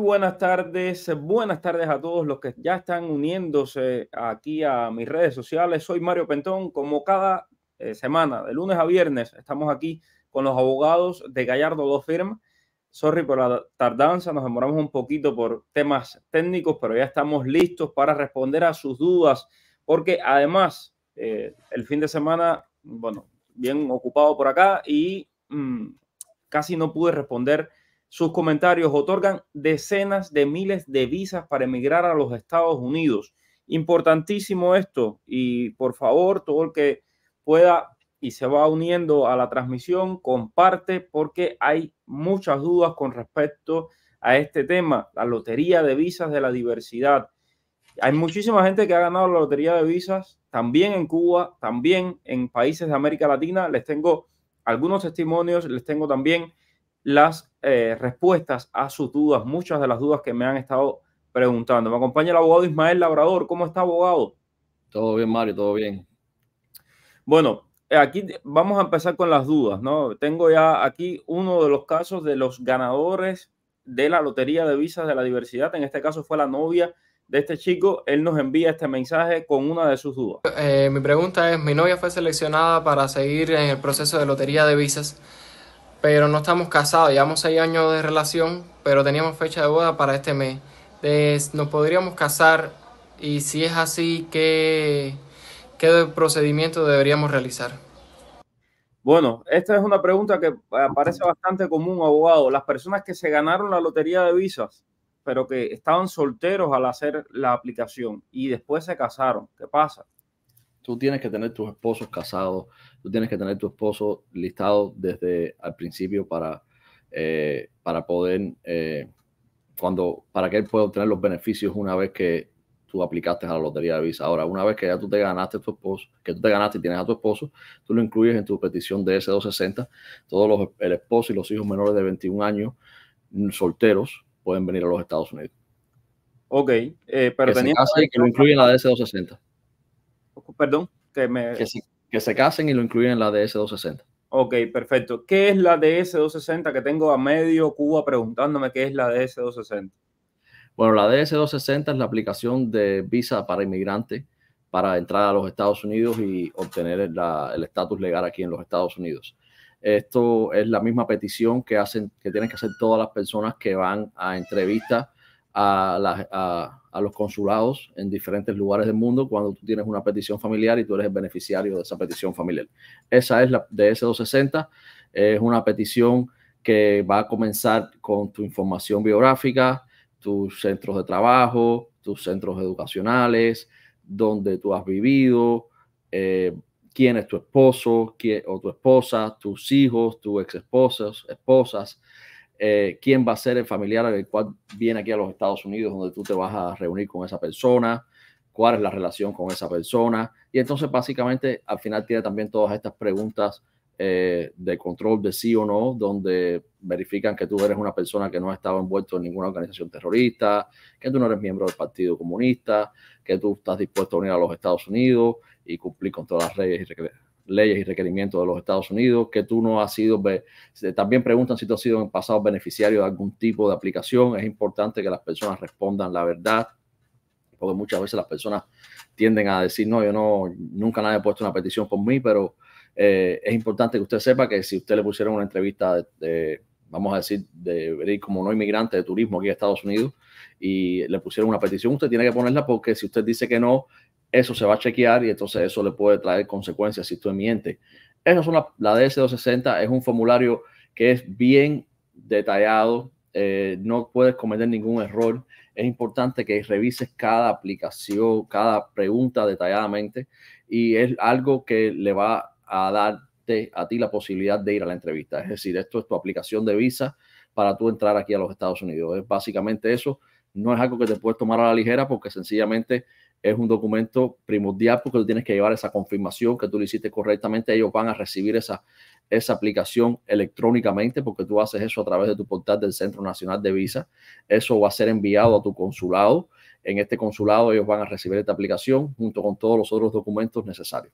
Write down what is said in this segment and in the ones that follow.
buenas tardes, buenas tardes a todos los que ya están uniéndose aquí a mis redes sociales. Soy Mario Pentón, como cada eh, semana, de lunes a viernes, estamos aquí con los abogados de Gallardo dos Firm. Sorry por la tardanza, nos demoramos un poquito por temas técnicos, pero ya estamos listos para responder a sus dudas, porque además eh, el fin de semana, bueno, bien ocupado por acá y mm, casi no pude responder sus comentarios otorgan decenas de miles de visas para emigrar a los Estados Unidos. Importantísimo esto y por favor, todo el que pueda y se va uniendo a la transmisión, comparte porque hay muchas dudas con respecto a este tema, la lotería de visas de la diversidad. Hay muchísima gente que ha ganado la lotería de visas, también en Cuba, también en países de América Latina. Les tengo algunos testimonios, les tengo también las eh, respuestas a sus dudas, muchas de las dudas que me han estado preguntando. Me acompaña el abogado Ismael Labrador. ¿Cómo está, abogado? Todo bien, Mario, todo bien. Bueno, aquí vamos a empezar con las dudas, ¿no? Tengo ya aquí uno de los casos de los ganadores de la Lotería de Visas de la Diversidad. En este caso fue la novia de este chico. Él nos envía este mensaje con una de sus dudas. Eh, mi pregunta es, mi novia fue seleccionada para seguir en el proceso de Lotería de Visas pero no estamos casados, llevamos seis años de relación, pero teníamos fecha de boda para este mes. nos podríamos casar y si es así, ¿qué, qué procedimiento deberíamos realizar? Bueno, esta es una pregunta que eh, parece bastante común, abogado. Las personas que se ganaron la lotería de visas, pero que estaban solteros al hacer la aplicación y después se casaron, ¿qué pasa? Tú tienes que tener tus esposos casados, tú tienes que tener tu esposo listado desde al principio para, eh, para poder, eh, cuando, para que él pueda obtener los beneficios una vez que tú aplicaste a la lotería de visa. Ahora, una vez que ya tú te ganaste tu esposo, que tú te ganaste y tienes a tu esposo, tú lo incluyes en tu petición de S260. Todos los, el esposo y los hijos menores de 21 años mm, solteros pueden venir a los Estados Unidos. Ok, eh, pero que que lo incluyen la DS260 perdón, que me... Que se, casen y lo incluyen en la DS260. Ok, perfecto. ¿Qué es la DS260? Que tengo a medio Cuba preguntándome qué es la DS260. Bueno, la DS260 es la aplicación de visa para inmigrantes para entrar a los Estados Unidos y obtener el estatus legal aquí en los Estados Unidos. Esto es la misma petición que hacen, que tienen que hacer todas las personas que van a entrevistas a, las, a, a los consulados en diferentes lugares del mundo cuando tú tienes una petición familiar y tú eres el beneficiario de esa petición familiar. Esa es la DS-260, es una petición que va a comenzar con tu información biográfica, tus centros de trabajo, tus centros educacionales, dónde tú has vivido, eh, quién es tu esposo quién, o tu esposa, tus hijos, tus ex esposas eh, quién va a ser el familiar al cual viene aquí a los Estados Unidos, donde tú te vas a reunir con esa persona, cuál es la relación con esa persona. Y entonces básicamente al final tiene también todas estas preguntas eh, de control de sí o no, donde verifican que tú eres una persona que no ha estado envuelto en ninguna organización terrorista, que tú no eres miembro del Partido Comunista, que tú estás dispuesto a unir a los Estados Unidos y cumplir con todas las leyes y leyes y requerimientos de los Estados Unidos, que tú no has sido, también preguntan si tú has sido en el pasado beneficiario de algún tipo de aplicación, es importante que las personas respondan la verdad, porque muchas veces las personas tienden a decir, no, yo no, nunca nadie ha puesto una petición por mí, pero eh, es importante que usted sepa que si usted le pusieron una entrevista de, vamos a decir, de como no inmigrante de turismo aquí a Estados Unidos y le pusieron una petición, usted tiene que ponerla porque si usted dice que no, eso se va a chequear y entonces eso le puede traer consecuencias si tú mientes. Eso es la, DS260 es un formulario que es bien detallado, eh, no puedes cometer ningún error. Es importante que revises cada aplicación, cada pregunta detalladamente y es algo que le va a darte a ti la posibilidad de ir a la entrevista. Es decir, esto es tu aplicación de visa para tú entrar aquí a los Estados Unidos. Es básicamente eso no es algo que te puedes tomar a la ligera porque sencillamente es un documento primordial porque tú tienes que llevar esa confirmación que tú lo hiciste correctamente. Ellos van a recibir esa, esa aplicación electrónicamente porque tú haces eso a través de tu portal del Centro Nacional de Visa. Eso va a ser enviado a tu consulado. En este consulado ellos van a recibir esta aplicación junto con todos los otros documentos necesarios.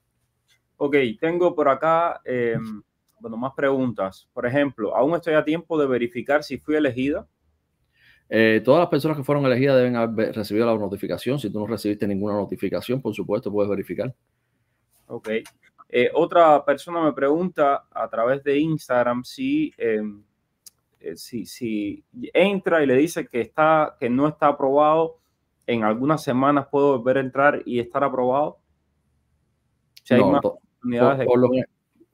Ok, tengo por acá, em, bueno, más preguntas. Por ejemplo, ¿aún estoy a tiempo de verificar si fui elegida? Eh, todas las personas que fueron elegidas deben haber recibido la notificación. Si tú no recibiste ninguna notificación, por supuesto, puedes verificar. Ok. Eh, otra persona me pregunta a través de Instagram em, eh, si, si, entra y le dice que, está, que no está aprobado, en algunas semanas puedo volver a entrar y estar aprobado. por,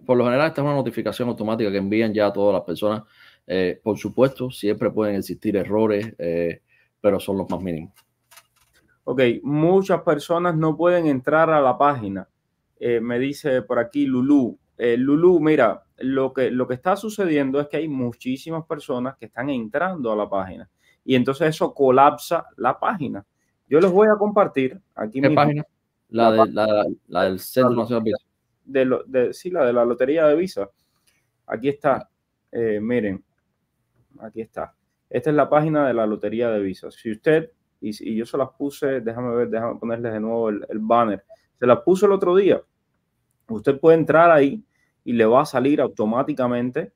por lo general, esta es una notificación automática que envían ya a todas las personas eh, por supuesto, siempre pueden existir errores, eh, pero son los más mínimos. Ok, muchas personas no pueden entrar a la página. Eh, me dice por aquí Lulú. Lulú, mira, lo que, lo que está sucediendo es que hay muchísimas personas que están entrando a la página y entonces eso colapsa la página. Yo les voy a compartir aquí ¿Qué página? La, página. La, del Centro Nacional de sí, la de la Lotería de Visa. Aquí está, miren, aquí está. Esta es la página de la Lotería de Visa. Si usted, y, yo se las puse, déjame ver, déjame ponerles de nuevo el, banner. Se las puse el otro día. Usted puede entrar ahí y le va a salir automáticamente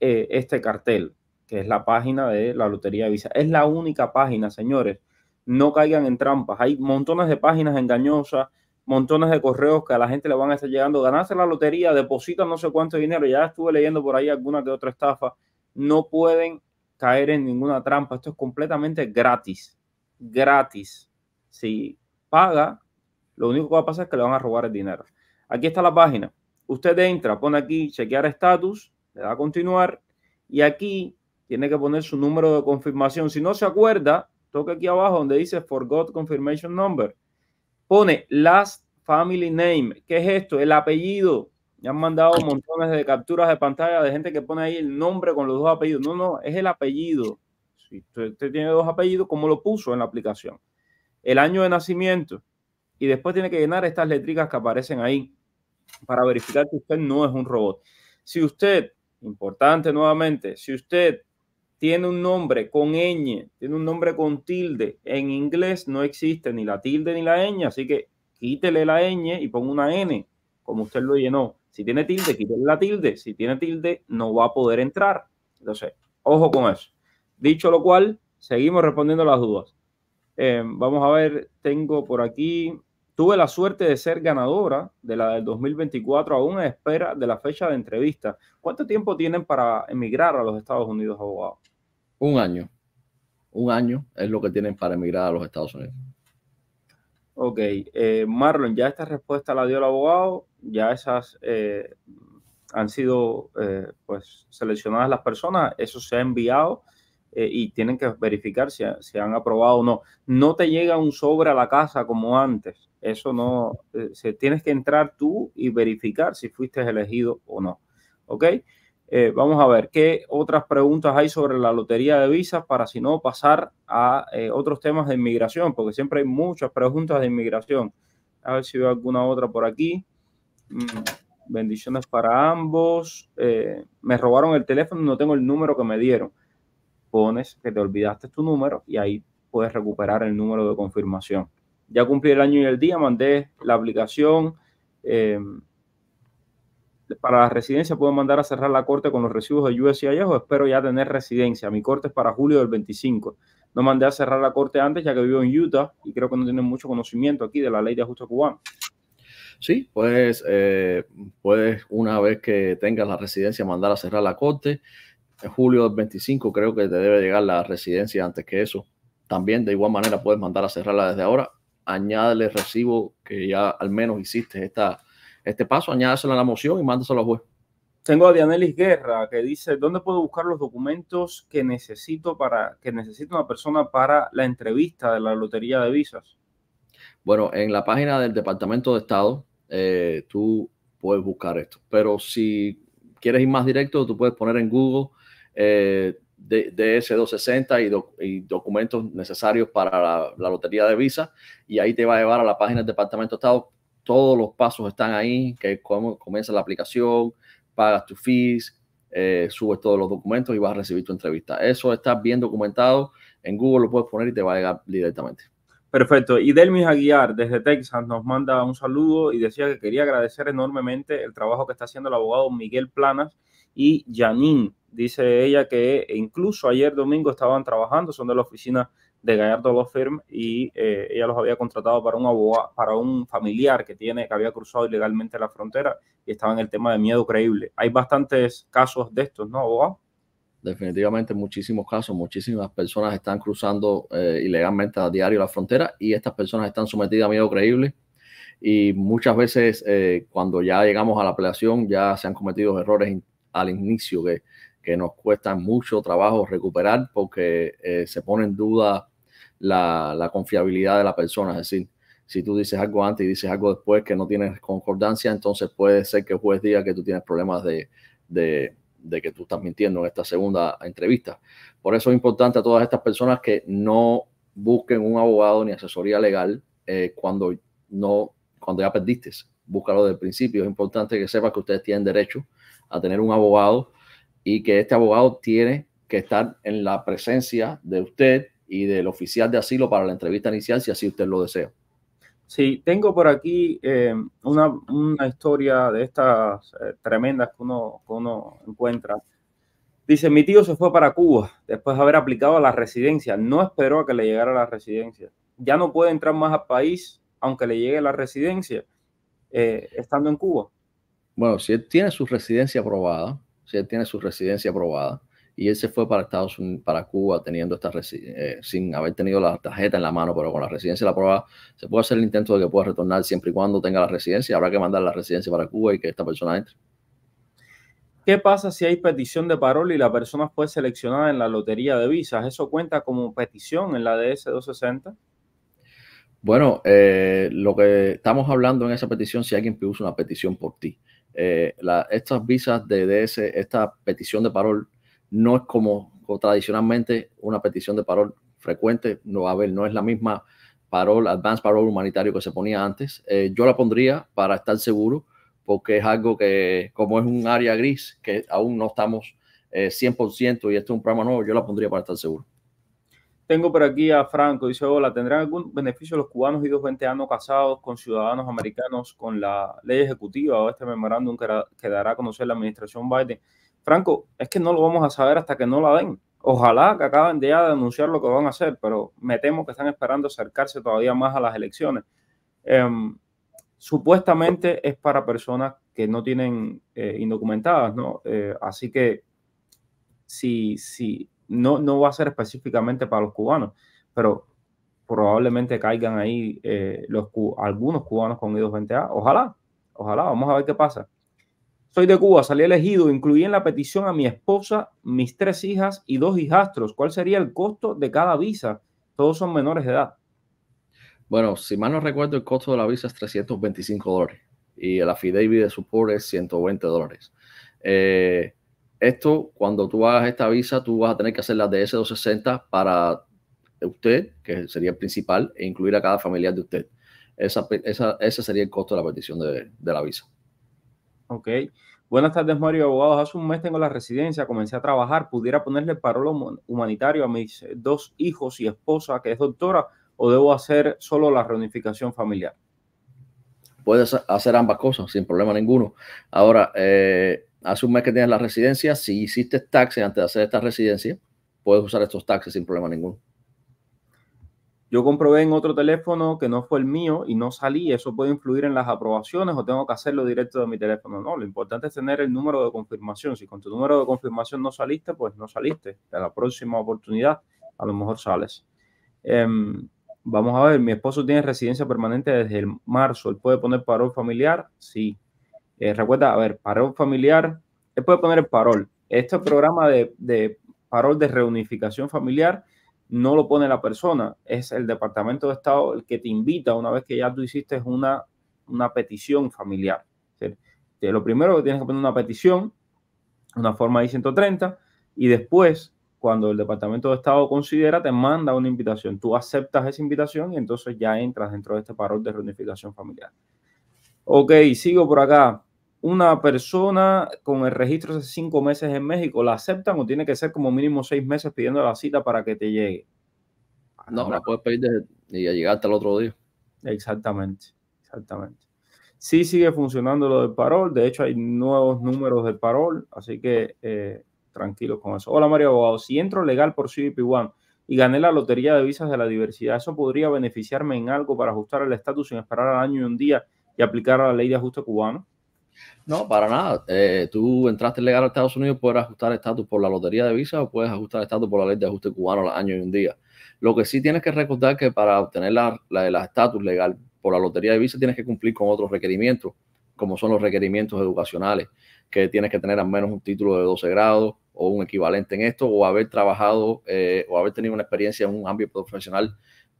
eh, este cartel, que es la página de la Lotería de Visa. Es la única página, señores. No caigan en trampas. Hay montones de páginas engañosas, montones de correos que a la gente le van a estar llegando. Ganarse la lotería, deposita no sé cuánto dinero. Ya estuve leyendo por ahí alguna de otra estafa no pueden caer en ninguna trampa. Esto es completamente gratis. Gratis. Si paga, lo único que va a pasar es que le van a robar el dinero. Aquí está la página. Usted entra, pone aquí chequear estatus, le da a continuar y aquí tiene que poner su número de confirmación. Si no se acuerda, toque aquí abajo donde dice Forgot Confirmation Number. Pone Last Family Name. ¿Qué es esto? El apellido me han mandado montones de capturas de pantalla de gente que pone ahí el nombre con los dos apellidos. No, no, es el apellido. Si usted, tiene dos apellidos, cómo lo puso en la aplicación. El año de nacimiento. Y después tiene que llenar estas letricas que aparecen ahí para verificar que usted no es un robot. Si usted, importante nuevamente, si usted tiene un nombre con ñ, tiene un nombre con tilde, en inglés no existe ni la tilde ni la ñ, así que quítele la ñ y ponga una n, como usted lo llenó. Si tiene tilde, quiten la tilde. Si tiene tilde, no va a poder entrar. Entonces, ojo con eso. Dicho lo cual, seguimos respondiendo las dudas. Eh, vamos a ver, tengo por aquí. Tuve la suerte de ser ganadora de la del 2024, aún a espera de la fecha de entrevista. ¿Cuánto tiempo tienen para emigrar a los Estados Unidos, abogado? Un año. Un año es lo que tienen para emigrar a los Estados Unidos. Ok, eh, Marlon, ya esta respuesta la dio el abogado, ya esas eh, han sido eh, pues seleccionadas las personas, eso se ha enviado y tienen que verificar si, se han aprobado o no. No te llega un sobre a la casa como antes, eso no, se, tienes que entrar tú y verificar si fuiste elegido o no. Ok, eh, vamos a ver qué otras preguntas hay sobre la lotería de visas para si no pasar a eh, otros temas de inmigración, porque siempre hay muchas preguntas de inmigración. A ver si veo alguna otra por aquí. Mm, bendiciones para ambos. Eh, me robaron el teléfono, no tengo el número que me dieron. Pones que te olvidaste tu número y ahí puedes recuperar el número de confirmación. Ya cumplí el año y el día, mandé la aplicación para la residencia puedo mandar a cerrar la corte con los recibos de USCIS o espero ya tener residencia. Mi corte es para julio del 25. No mandé a cerrar la corte antes ya que vivo en Utah y creo que no tienen mucho conocimiento aquí de la ley de ajuste cubano. Sí, pues eh, puedes una vez que tengas la residencia mandar a cerrar la corte. En julio del 25 creo que te debe llegar la residencia antes que eso. También de igual manera puedes mandar a cerrarla desde ahora. Añádele recibo que ya al menos hiciste esta este paso, añádaselo a la moción y mándaselo al juez. Tengo a Dianelis Guerra que dice, ¿dónde puedo buscar los documentos que necesito para que necesite una persona para la entrevista de la lotería de visas? Bueno, en la página del Departamento de Estado eh, tú puedes buscar esto, pero si quieres ir más directo, tú puedes poner en Google eh, DS260 y, documentos necesarios para la, lotería de visas y ahí te va a llevar a la página del Departamento de Estado todos los pasos están ahí, que comienza la aplicación, pagas tu fees, eh, subes todos los documentos y vas a recibir tu entrevista. Eso está bien documentado, en Google lo puedes poner y te va a llegar directamente. Perfecto. Y Delmis Aguiar, desde Texas, nos manda un saludo y decía que quería agradecer enormemente el trabajo que está haciendo el abogado Miguel Planas y Janine. Dice ella que e incluso ayer domingo estaban trabajando, son de la oficina de Gallardo Law Firm y eh, ella los había contratado para un abogado, para un familiar que tiene, que había cruzado ilegalmente la frontera y estaba en el tema de miedo creíble. Hay bastantes casos de estos, ¿no, abogado? Definitivamente muchísimos casos, muchísimas personas están cruzando eh, ilegalmente a diario la frontera y estas personas están sometidas a miedo creíble y muchas veces eh, cuando ya llegamos a la apelación ya se han cometido errores al inicio que, que, nos cuesta mucho trabajo recuperar porque se ponen dudas duda la, confiabilidad de la persona. Es decir, si tú dices algo antes y dices algo después que no tienes concordancia, entonces puede ser que el juez diga que tú tienes problemas de, que tú estás mintiendo en esta segunda entrevista. Por eso es importante a todas estas personas que no busquen un abogado ni asesoría legal eh, cuando, no, cuando ya perdiste. Búscalo desde el principio. Es importante que sepas que ustedes tienen derecho a tener un abogado y que este abogado tiene que estar en la presencia de usted y del oficial de asilo para la entrevista inicial, si así usted lo desea. Sí, tengo por aquí eh, una, una, historia de estas eh, tremendas que uno, que uno encuentra. Dice, mi tío se fue para Cuba después de haber aplicado a la residencia. No esperó a que le llegara la residencia. Ya no puede entrar más al país aunque le llegue la residencia eh, estando en Cuba. Bueno, si él tiene su residencia aprobada, si él tiene su residencia aprobada, y él se fue para Estados Unidos, para Cuba teniendo esta eh, sin haber tenido la tarjeta en la mano, pero con la residencia la prueba se puede hacer el intento de que pueda retornar siempre y cuando tenga la residencia. Habrá que mandar la residencia para Cuba y que esta persona entre. ¿Qué pasa si hay petición de parol y la persona fue seleccionada en la lotería de visas? ¿Eso cuenta como petición en la DS-260? Bueno, eh, lo que estamos hablando en esa petición, si alguien puso una petición por ti. Eh, estas visas de DS, esta petición de parol no es como, tradicionalmente una petición de parol frecuente, no va a haber, no es la misma parol, advanced parol humanitario que se ponía antes. Eh, yo la pondría para estar seguro, porque es algo que, como es un área gris, que aún no estamos 100% eh, y esto es un programa nuevo, yo la pondría para estar seguro. Tengo por aquí a Franco, dice, hola, ¿tendrán algún beneficio los cubanos y dos años casados con ciudadanos americanos con la ley ejecutiva o este memorándum que dará a conocer la administración Biden? Franco, es que no lo vamos a saber hasta que no la den. Ojalá que acaben de ya de anunciar lo que van a hacer, pero me temo que están esperando acercarse todavía más a las elecciones. Em, supuestamente es para personas que no tienen eh, indocumentadas, ¿no? Eh, así que si, no, no va a ser específicamente para los cubanos, pero probablemente caigan ahí eh, los, algunos cubanos con I-220A. Ojalá, ojalá, vamos a ver qué pasa. Soy de Cuba, salí elegido, incluí en la petición a mi esposa, mis tres hijas y dos hijastros. ¿Cuál sería el costo de cada visa? Todos son menores de edad. Bueno, si mal no recuerdo, el costo de la visa es 325 dólares y el affidavit de support es 120 dólares. Eh, esto, cuando tú hagas esta visa, tú vas a tener que hacer la DS-260 para usted, que sería el principal, e incluir a cada familiar de usted. Esa, ese sería el costo de la petición de la visa. Ok. Buenas tardes, Mario. Abogados, hace un mes tengo la residencia, comencé a trabajar. ¿Pudiera ponerle parolo humanitario a mis dos hijos y esposa, que es doctora, o debo hacer solo la reunificación familiar? Puedes hacer ambas cosas sin problema ninguno. Ahora, eh, hace un mes que tienes la residencia, si hiciste taxi antes de hacer esta residencia, puedes usar estos taxis sin problema ninguno yo comprobé en otro teléfono que no fue el mío y no salí, eso puede influir en las aprobaciones o tengo que hacerlo directo de mi teléfono. No, lo importante es tener el número de confirmación. Si con tu número de confirmación no saliste, pues no saliste. A la próxima oportunidad a lo mejor sales. Em, vamos a ver, mi esposo tiene residencia permanente desde el marzo. ¿Él puede poner parol familiar? Sí. Eh, recuerda, a ver, parol familiar, él puede poner el parol. Este programa de, de parol de reunificación familiar no lo pone la persona, es el Departamento de Estado el que te invita una vez que ya tú hiciste una, una petición familiar. Lo primero que tienes que poner una petición, una forma de 130 y después, cuando el Departamento de Estado considera, te manda una invitación. Tú aceptas esa invitación y entonces ya entras dentro de este parol de reunificación familiar. Ok, sigo por acá una persona con el registro hace cinco meses en México, ¿la aceptan o tiene que ser como mínimo seis meses pidiendo la cita para que te llegue? Ah, no, la puedes pedir y hasta el otro día. Exactamente, exactamente. Sí sigue funcionando lo del parol, de hecho hay nuevos números de parol, así que eh, tranquilos con eso. Hola Mario Abogado, si entro legal por CBP 1 y gané la lotería de visas de la diversidad, ¿eso podría beneficiarme en algo para ajustar el estatus sin esperar al año y un día y aplicar a la ley de ajuste cubano? No, para nada. Eh, tú entraste legal a Estados Unidos, puedes ajustar estatus por la lotería de visa o puedes ajustar estatus por la ley de ajuste cubano al año y un día. Lo que sí tienes que recordar que para obtener la estatus legal por la lotería de visa tienes que cumplir con otros requerimientos, como son los requerimientos educacionales, que tienes que tener al menos un título de 12 grados o un equivalente en esto, o haber trabajado eh, o haber tenido una experiencia en un ámbito profesional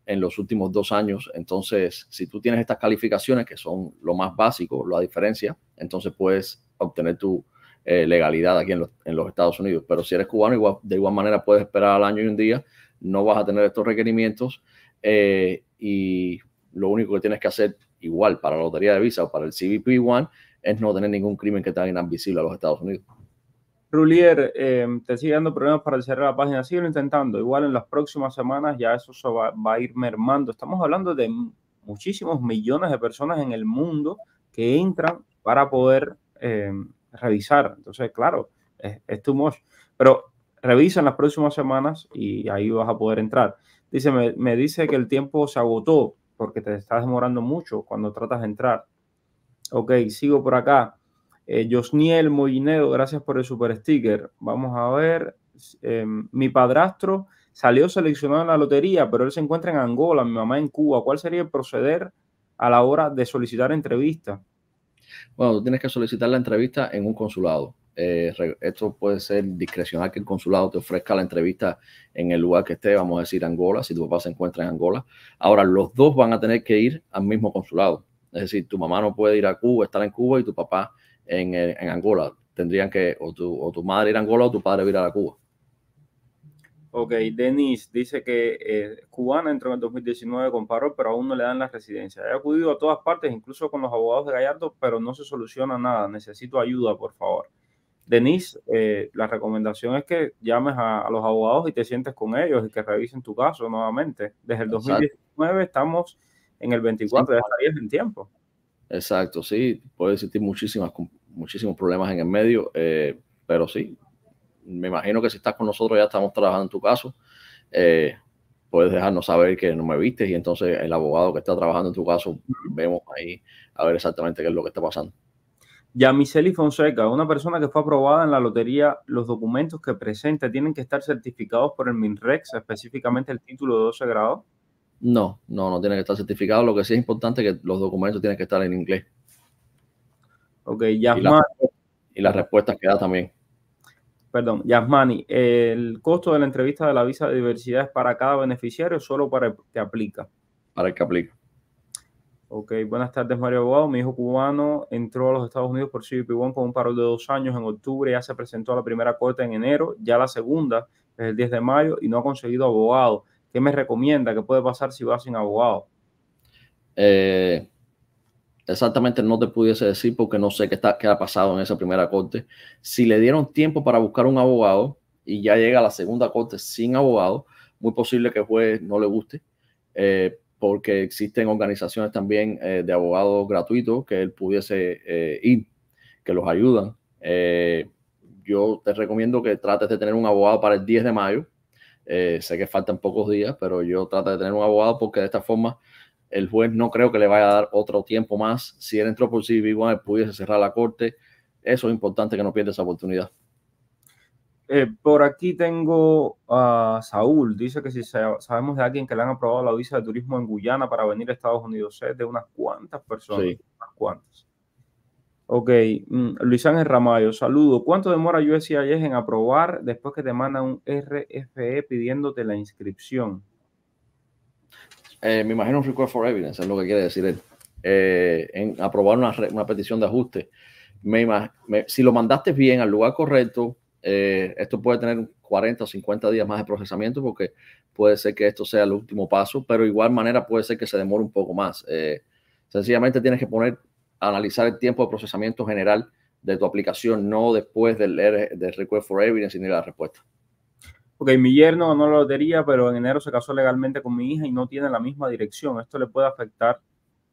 en los últimos dos años. Entonces, si tú tienes estas calificaciones, que son lo más básico, la diferencia, entonces puedes obtener tu eh, legalidad aquí en los, Estados Unidos. Pero si eres cubano, igual, de igual manera puedes esperar al año y un día, no vas a tener estos requerimientos eh, y lo único que tienes que hacer igual para la lotería de visa o para el CBP-1 es no tener ningún crimen que te haga a los Estados Unidos. Rulier, eh, te sigue dando problemas para cerrar la página. Sigue intentando. Igual en las próximas semanas ya eso va, a ir mermando. Estamos hablando de muchísimos millones de personas en el mundo que entran para poder eh, revisar. Entonces, claro, es, tu too much. Pero revisa en las próximas semanas y ahí vas a poder entrar. Dice, me, me dice que el tiempo se agotó porque te estás demorando mucho cuando tratas de entrar. Ok, sigo por acá. Eh, Josniel Mollinedo, gracias por el super sticker. Vamos a ver. Em, mi padrastro salió seleccionado en la lotería, pero él se encuentra en Angola, mi mamá en Cuba. ¿Cuál sería el proceder a la hora de solicitar entrevista? Bueno, tú tienes que solicitar la entrevista en un consulado. Eh, esto puede ser discrecional que el consulado te ofrezca la entrevista en el lugar que esté, vamos a decir Angola, si tu papá se encuentra en Angola. Ahora, los dos van a tener que ir al mismo consulado. Es decir, tu mamá no puede ir a Cuba, estar en Cuba y tu papá eh, en, Angola. Tendrían que, o tu, o tu madre ir a Angola o tu padre ir a Cuba. Ok, Denise dice que eh, cubana entró en el 2019 con paro, pero aún no le dan la residencia. He acudido a todas partes, incluso con los abogados de Gallardo, pero no se soluciona nada. Necesito ayuda, por favor. Denise, eh, la recomendación es que llames a, los abogados y te sientes con ellos y que revisen tu caso nuevamente. Desde el 2019 estamos en el 24, de ya estarías en tiempo. Exacto, sí, puede existir muchísimas, muchísimos problemas en el medio, eh, pero sí, me imagino que si estás con nosotros ya estamos trabajando en tu caso, eh, puedes dejarnos saber que no me viste y entonces el abogado que está trabajando en tu caso, vemos ahí a ver exactamente qué es lo que está pasando. Yamiseli Fonseca, una persona que fue aprobada en la lotería, los documentos que presenta tienen que estar certificados por el MINREX, específicamente el título de 12 grados. No, no, no tiene que estar certificado. Lo que sí es importante es que los documentos tienen que estar en inglés. Ok, Yasmani. Y, las respuestas que da también. Perdón, Yasmani, ¿el costo de la entrevista de la visa de diversidad es para cada beneficiario o solo para el que aplica? Para el que aplica. Ok, buenas tardes, Mario Abogado. Mi hijo cubano entró a los Estados Unidos por CBP-1 con un paro de dos años en octubre. Ya se presentó a la primera corte en enero, ya la segunda es el 10 de mayo y no ha conseguido abogado. ¿Qué me recomienda? ¿Qué puede pasar si vas sin abogado? Eh, exactamente no te pudiese decir porque no sé qué, está, ha pasado en esa primera corte. Si le dieron tiempo para buscar un abogado y ya llega a la segunda corte sin abogado, muy posible que el juez no le guste, eh, porque existen organizaciones también eh, de abogados gratuitos que él pudiese ir, que los ayudan. yo te recomiendo que trates de tener un abogado para el 10 de mayo, eh, sé que faltan pocos días, pero yo trato de tener un abogado porque de esta forma el juez no creo que le vaya a dar otro tiempo más. Si él entró por CB1, pudiese cerrar la corte. Eso es importante que no pierda esa oportunidad. Eh, por aquí tengo a Saúl. Dice que si sabemos de alguien que le han aprobado la visa de turismo en Guyana para venir a Estados Unidos, es de unas cuantas personas. Unas cuantas. Ok, mm, Luis Ángel Ramayo, saludo. ¿Cuánto demora USCIS e en aprobar después que te manda un RFE pidiéndote la inscripción? Eh, me imagino un request for evidence, es lo que quiere decir él. Eh, en aprobar una, petición de ajuste. si lo mandaste bien al lugar correcto, eh, esto puede tener 40 o 50 días más de procesamiento porque puede ser que esto sea el último paso, pero igual manera puede ser que se demore un poco más. sencillamente tienes que poner analizar el tiempo de procesamiento general de tu aplicación, no después del, del request for evidence ni la respuesta. Ok, mi yerno no lo lotería, pero en enero se casó legalmente con mi hija y no tiene la misma dirección. ¿Esto le puede afectar?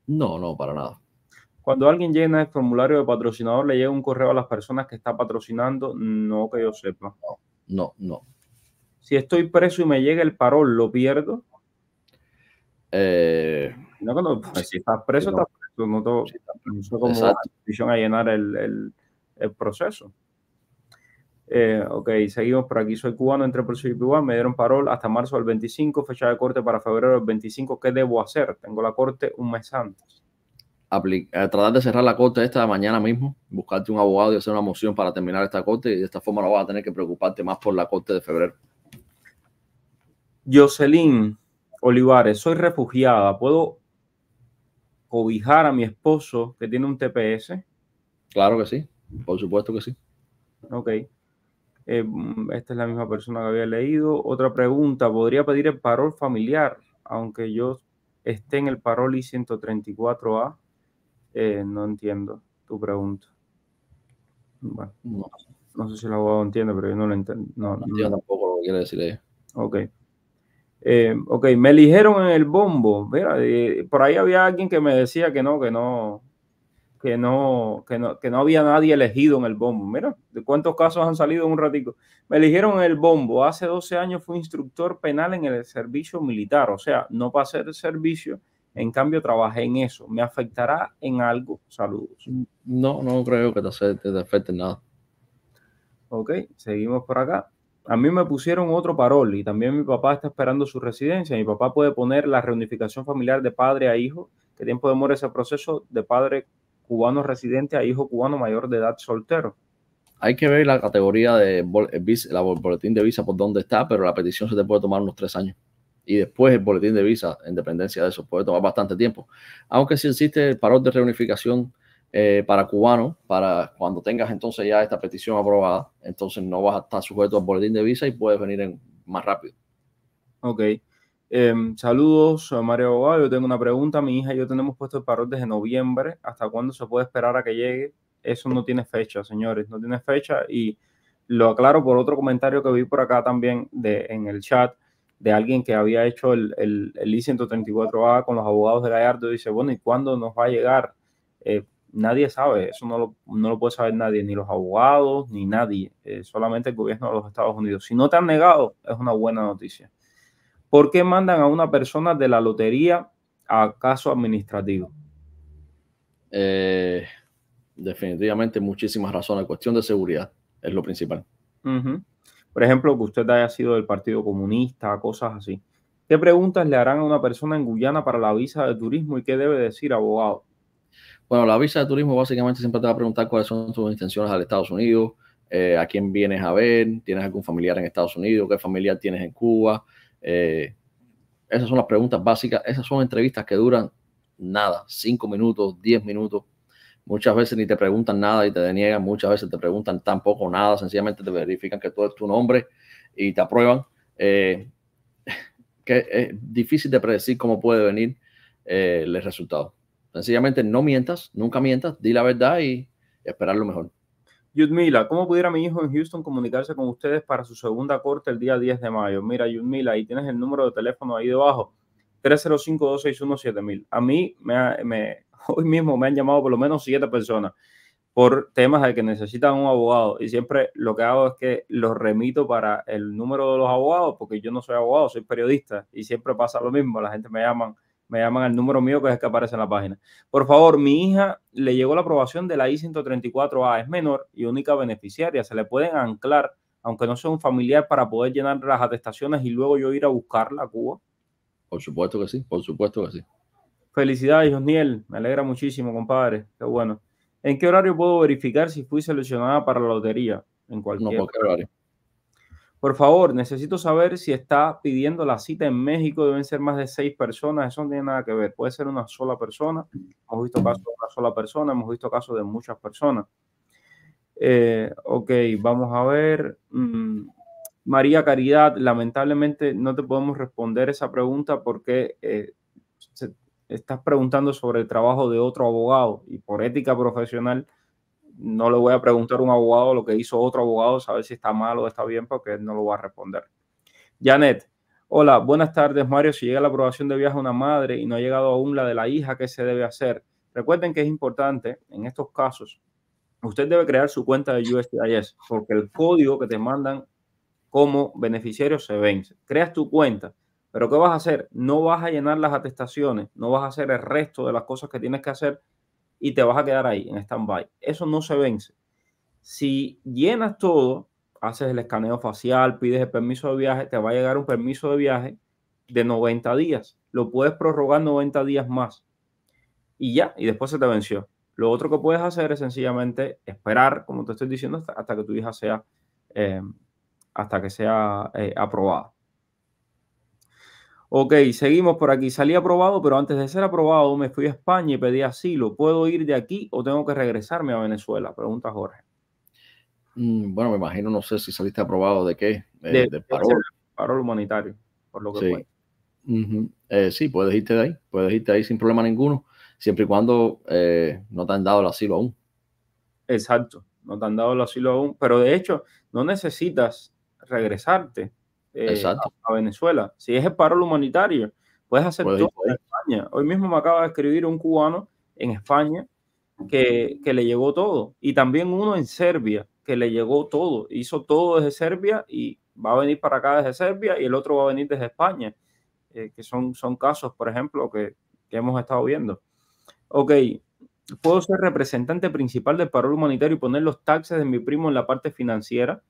No, no, para nada. Cuando alguien llena el formulario de patrocinador, le llega un correo a las personas que está patrocinando, no que yo sepa. No, no, Si estoy preso y me llega el parol, ¿lo pierdo? Eh, no, cuando, pues, si estás preso, estás no noto, como a llenar el, proceso. Eh, ok, seguimos por aquí. Soy cubano, entre por y Cuba. Me dieron parol hasta marzo del 25, fecha de corte para febrero del 25. ¿Qué debo hacer? Tengo la corte un mes antes. Eh, tratar de cerrar la corte esta mañana mismo, buscarte un abogado y hacer una moción para terminar esta corte y de esta forma no vas a tener que preocuparte más por la corte de febrero. Jocelyn Olivares, soy refugiada. ¿Puedo obijar a mi esposo que tiene un TPS? Claro que sí, por supuesto que sí. Ok. Eh, esta es la misma persona que había leído. Otra pregunta, ¿podría pedir el parol familiar aunque yo esté en el parol I-134A? Eh, no entiendo tu pregunta. no. sé si el abogado entiende, pero yo no lo entiendo. entiendo tampoco lo que quiere decir ella. Ok. Eh, ok, me eligieron en el bombo. Mira, eh, por ahí había alguien que me decía que no, que no, que no, que no, había nadie elegido en el bombo. Mira, de cuántos casos han salido en un ratico. Me eligieron en el bombo. Hace 12 años fui instructor penal en el servicio militar, o sea, no para el servicio. En cambio, trabajé en eso. ¿Me afectará en algo? Saludos. No, no creo que te te afecte nada. Ok, seguimos por acá. A mí me pusieron otro parol y también mi papá está esperando su residencia. Mi papá puede poner la reunificación familiar de padre a hijo. ¿Qué tiempo demora ese proceso de padre cubano residente a hijo cubano mayor de edad soltero? Hay que ver la categoría de eh, la boletín de visa por dónde está, pero la petición se te puede tomar unos tres años. Y después el boletín de visa, en dependencia de eso, puede tomar bastante tiempo. Aunque si existe el parol de reunificación, eh, para cubanos, para cuando tengas entonces ya esta petición aprobada, entonces no vas a estar sujeto al boletín de visa y puedes venir en, más rápido. Ok. Eh, saludos, Mario Abogado. Yo tengo una pregunta. Mi hija y yo tenemos puesto el parol desde noviembre. ¿Hasta cuándo se puede esperar a que llegue? Eso no tiene fecha, señores. No tiene fecha. Y lo aclaro por otro comentario que vi por acá también de, en el chat de alguien que había hecho el, el, el I-134A con los abogados de Gallardo. Dice, bueno, ¿y cuándo nos va a llegar? Eh, nadie sabe, eso no lo, puede saber nadie, ni los abogados, ni nadie, eh, solamente el gobierno de los Estados Unidos. Si no te han negado, es una buena noticia. ¿Por qué mandan a una persona de la lotería a caso administrativo? Eh, definitivamente muchísimas razones. Cuestión de seguridad es lo principal. Por ejemplo, que usted haya sido del Partido Comunista, cosas así. ¿Qué preguntas le harán a una persona en Guyana para la visa de turismo y qué debe decir abogado? Bueno, la visa de turismo básicamente siempre te va a preguntar cuáles son tus intenciones al Estados Unidos, eh, a quién vienes a ver, tienes algún familiar en Estados Unidos, qué familiar tienes en Cuba. Eh, esas son las preguntas básicas, esas son entrevistas que duran nada, cinco minutos, 10 minutos. Muchas veces ni te preguntan nada y te deniegan, muchas veces te preguntan tampoco nada, sencillamente te verifican que todo es tu nombre y te aprueban. Eh, es difícil de predecir cómo puede venir el resultado. Sencillamente no mientas, nunca mientas, di la verdad y esperar lo mejor. Yudmila, ¿cómo pudiera mi hijo en Houston comunicarse con ustedes para su segunda corte el día 10 de mayo? Mira, Yudmila, ahí tienes el número de teléfono ahí debajo, 305-261-7000. A mí, me, me, hoy mismo me han llamado por lo menos siete personas por temas de que necesitan un abogado y siempre lo que hago es que los remito para el número de los abogados porque yo no soy abogado, soy periodista y siempre pasa lo mismo, la gente me llama me llaman al número mío que es el que aparece en la página. Por favor, mi hija le llegó la aprobación de la I-134A, es menor y única beneficiaria, se le pueden anclar, aunque no sea un familiar, para poder llenar las atestaciones y luego yo ir a buscarla a Cuba. Por supuesto que sí, por supuesto que sí. Felicidades, Josniel, me alegra muchísimo, compadre, qué bueno. ¿En qué horario puedo verificar si fui seleccionada para la lotería? En cualquier no, horario. Por favor, necesito saber si está pidiendo la cita en México. Deben ser más de seis personas. Eso no tiene nada que ver. Puede ser una sola persona. Hemos visto casos de una sola persona. Hemos visto casos de muchas personas. Eh, ok, vamos a ver. Mm, María Caridad, lamentablemente no te podemos responder esa pregunta porque eh, estás preguntando sobre el trabajo de otro abogado y por ética profesional no le voy a preguntar a un abogado lo que hizo otro abogado, saber si está mal o está bien, porque él no lo va a responder. Janet, hola, buenas tardes, Mario. Si llega la aprobación de viaje a una madre y no ha llegado aún la de la hija, ¿qué se debe hacer? Recuerden que es importante en estos casos, usted debe crear su cuenta de USCIS, porque el código que te mandan como beneficiario se vence. Creas tu cuenta. Pero ¿qué vas a hacer? No vas a llenar las atestaciones, no vas a hacer el resto de las cosas que tienes que hacer y te vas a quedar ahí en stand-by. Eso no se vence. Si llenas todo, haces el escaneo facial, pides el permiso de viaje, te va a llegar un permiso de viaje de 90 días. Lo puedes prorrogar 90 días más. Y ya, y después se te venció. Lo otro que puedes hacer es sencillamente esperar, como te estoy diciendo, hasta, que tu hija sea, eh, hasta que sea eh, aprobada. Ok, seguimos por aquí. Salí aprobado, pero antes de ser aprobado me fui a España y pedí asilo. ¿Puedo ir de aquí o tengo que regresarme a Venezuela? Pregunta Jorge. Mm, bueno, me imagino, no sé si saliste aprobado de qué. De, parol. humanitario, por lo que sí. Eh, sí, puedes irte de ahí, puedes irte ahí sin problema ninguno, siempre y cuando eh, no te han dado el asilo aún. Exacto, no te han dado el asilo aún, pero de hecho no necesitas regresarte eh, Exacto. a, Venezuela. Si es el paro humanitario, puedes hacer todo en España. Hoy mismo me acaba de escribir un cubano en España que, que, le llegó todo. Y también uno en Serbia, que le llegó todo. Hizo todo desde Serbia y va a venir para acá desde Serbia y el otro va a venir desde España, eh, que son, son casos, por ejemplo, que, que hemos estado viendo. Ok, ¿puedo ser representante principal del paro humanitario y poner los taxes de mi primo en la parte financiera?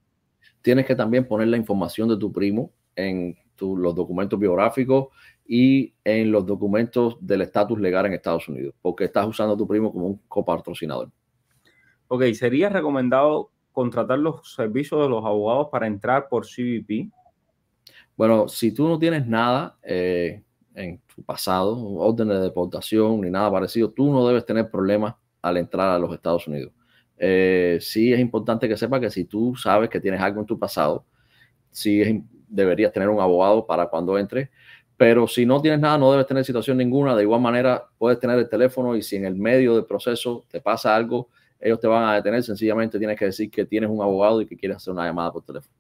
Tienes que también poner la información de tu primo en los documentos biográficos y en los documentos del estatus legal en Estados Unidos, porque estás usando a tu primo como un copatrocinador. Ok, ¿sería recomendado contratar los servicios de los abogados para entrar por CBP? Bueno, si tú no tienes nada eh, en tu pasado, órdenes de deportación ni nada parecido, tú no debes tener problemas al entrar a los Estados Unidos. Eh, sí es importante que sepa que si tú sabes que tienes algo en tu pasado, sí deberías tener un abogado para cuando entre, pero si no tienes nada, no debes tener situación ninguna. De igual manera, puedes tener el teléfono y si en el medio del proceso te pasa algo, ellos te van a detener. Sencillamente tienes que decir que tienes un abogado y que quieres hacer una llamada por teléfono.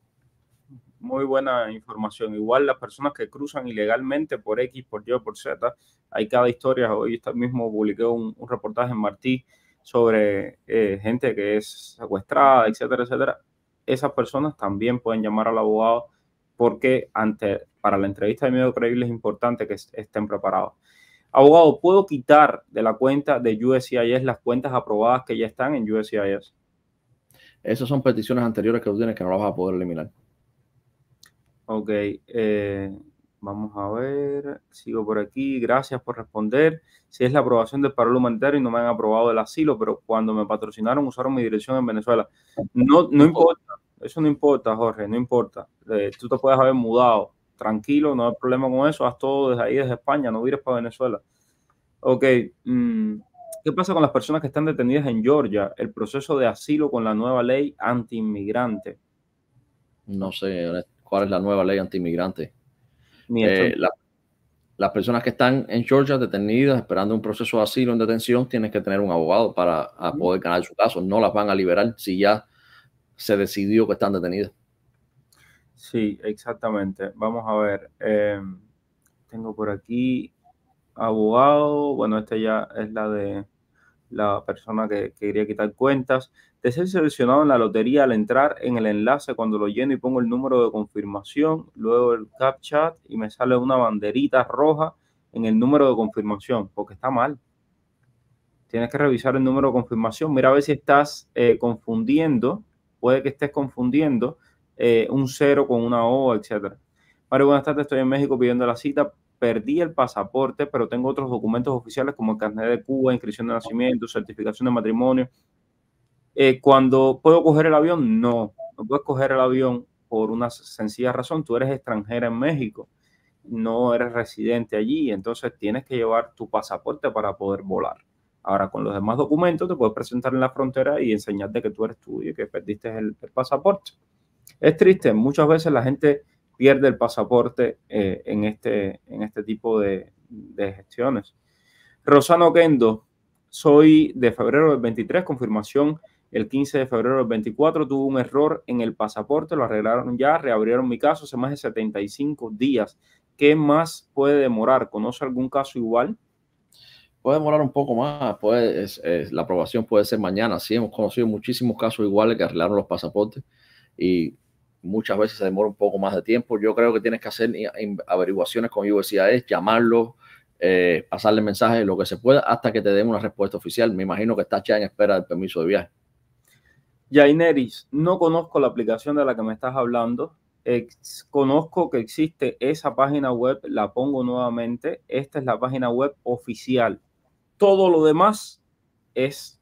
Muy buena información. Igual las personas que cruzan ilegalmente por X, por Y, por Z, hay cada historia. Hoy este mismo publiqué un, un reportaje en Martí sobre eh, gente que es secuestrada, etcétera, etcétera, esas personas también pueden llamar al abogado porque ante, para la entrevista de medio creíble es importante que estén preparados. Abogado, ¿puedo quitar de la cuenta de USCIS las cuentas aprobadas que ya están en USCIS? Esas son peticiones anteriores que tú tienes que no las vas a poder eliminar. Ok. Eh, Vamos a ver, sigo por aquí. Gracias por responder. Si es la aprobación del parlamento y no me han aprobado el asilo, pero cuando me patrocinaron usaron mi dirección en Venezuela. No, importa, eso no importa, Jorge, no importa. Eh, tú te puedes haber mudado, tranquilo, no hay problema con eso. Haz todo desde ahí, desde España, no vienes para Venezuela. Ok, mm, ¿qué pasa con las personas que están detenidas en Georgia? El proceso de asilo con la nueva ley anti-inmigrante No sé, ¿cuál es la nueva ley anti-inmigrante eh, las personas que están en Georgia detenidas esperando un proceso de asilo en detención tienen que tener un abogado para poder ganar su caso. No las van a liberar si ya se decidió que están detenidas. Sí, exactamente. Vamos a ver. Em, tengo por aquí abogado. Bueno, esta ya es la de la persona que, quería quitar cuentas, de ser seleccionado en la lotería al entrar en el enlace cuando lo lleno y pongo el número de confirmación, luego el CAPTCHA y me sale una banderita roja en el número de confirmación, porque está mal. Tienes que revisar el número de confirmación. Mira a ver si estás eh, confundiendo, puede que estés confundiendo eh, un cero con una O, etcétera. Mario, buenas tardes, estoy en México pidiendo la cita perdí el pasaporte, pero tengo otros documentos oficiales como el carnet de Cuba, inscripción de nacimiento, certificación de matrimonio. Eh, cuando puedo coger el avión, no, no puedes coger el avión por una sencilla razón, tú eres extranjera en México, no eres residente allí, entonces tienes que llevar tu pasaporte para poder volar. Ahora, con los demás documentos, te puedes presentar en la frontera y enseñarte que tú eres tuyo y que perdiste el pasaporte. Es triste, muchas veces la gente pierde el pasaporte eh, en, este, en este tipo de, gestiones. Rosano Kendo, soy de febrero del 23, confirmación el 15 de febrero del 24, tuvo un error en el pasaporte, lo arreglaron ya, reabrieron mi caso hace más de 75 días. ¿Qué más puede demorar? ¿Conoce algún caso igual? Puede demorar un poco más, la aprobación puede ser mañana. Sí, hemos conocido muchísimos casos iguales que arreglaron los pasaportes y muchas veces se demora un poco más de tiempo. Yo creo que tienes que hacer averiguaciones con universidades llamarlos, eh, pasarle mensajes, lo que se pueda, hasta que te den una respuesta oficial. Me imagino que estás ya en espera del permiso de viaje. Yaineris, no conozco la aplicación de la que me estás hablando. conozco que existe esa página web, la pongo nuevamente. Esta es la página web oficial. Todo lo demás es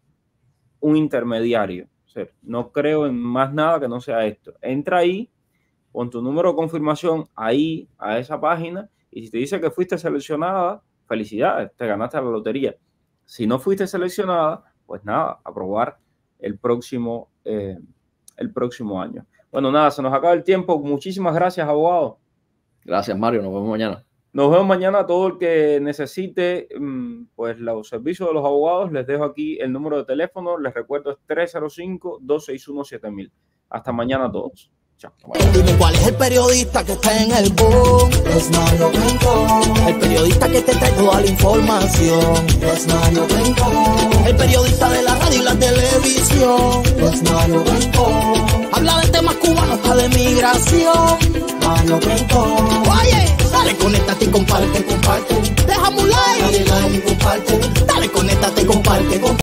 un intermediario. No creo en más nada que no sea esto. Entra ahí, pon tu número de confirmación ahí, a esa página, y si te dice que fuiste seleccionada, felicidades, te ganaste la lotería. Si no fuiste seleccionada, pues nada, aprobar el próximo, eh, el próximo año. Bueno, nada, se nos acaba el tiempo. Muchísimas gracias, abogado. Gracias, Mario. Nos vemos mañana. Nos vemos mañana. Todo el que necesite mm, pues los servicios de los abogados, les dejo aquí el número de teléfono. Les recuerdo es 305-261-7000. Hasta mañana a todos. Chao. Dime cuál es el periodista que está en el boom. El periodista que te trae toda la información. El periodista de la radio y la televisión. Habla de temas cubanos, hasta de migración. Mario Oye. Dale, conéctate y comparte, comparte. Déjame un like. Dale like y comparte. Dale, conéctate y comparte, comparte.